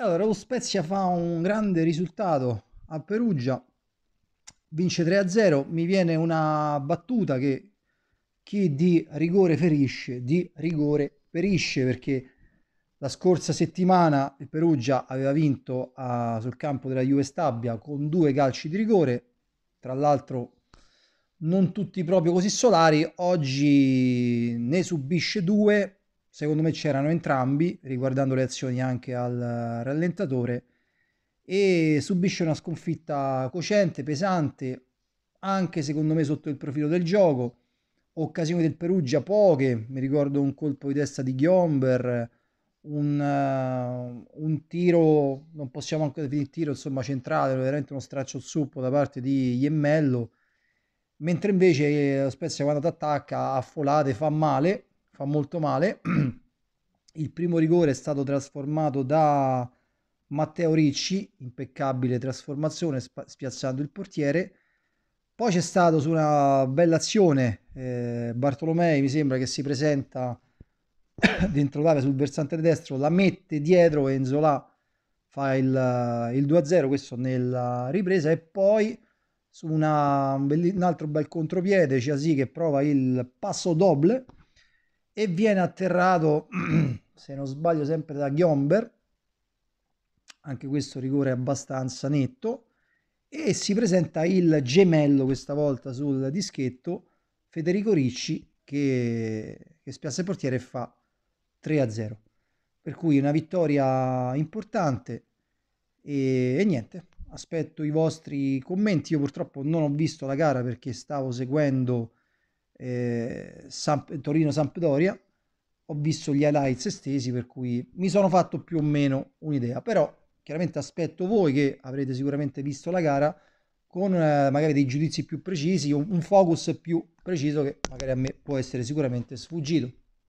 allora lo Spezia fa un grande risultato a Perugia, vince 3-0, mi viene una battuta che chi di rigore ferisce, di rigore perisce, perché la scorsa settimana il Perugia aveva vinto a, ah, sul campo della Juve Stabia con due calci di rigore, tra l'altro non tutti proprio così solari, oggi ne subisce due, secondo me c'erano entrambi, riguardando le azioni anche al rallentatore, e subisce una sconfitta cocente, pesante, anche secondo me sotto il profilo del gioco. Occasioni del Perugia poche, mi ricordo un colpo di testa di Ghiomber, un, uh, un, tiro, non possiamo anche definire tiro, insomma centrale, veramente uno straccio zuppo da parte di Iemmello, mentre invece la eh, Spezia quando attacca affolate fa male, fa molto male. Il primo rigore è stato trasformato da Matteo Ricci, impeccabile trasformazione, spiazzando il portiere. Poi c'è stato su una bella azione eh, Bartolomei, mi sembra che si presenta dentro l'area sul versante destro, la mette dietro e Zola fa il, il 2-0, questo nella ripresa, e poi su una, un, altro bel contropiede Ciasi che prova il passo doble e viene atterrato, se non sbaglio, sempre da Ghiomber, anche questo rigore abbastanza netto, e si presenta il gemello questa volta sul dischetto, Federico Ricci, che, che spiazza il portiere e fa 3-0. Per cui una vittoria importante e, e niente, aspetto i vostri commenti. Io purtroppo non ho visto la gara perché stavo seguendo eh, San, Torino-Sampdoria, ho visto gli highlights estesi per cui mi sono fatto più o meno un'idea, però chiaramente aspetto voi che avrete sicuramente visto la gara con eh, magari dei giudizi più precisi, un, un focus più preciso che magari a me può essere sicuramente sfuggito.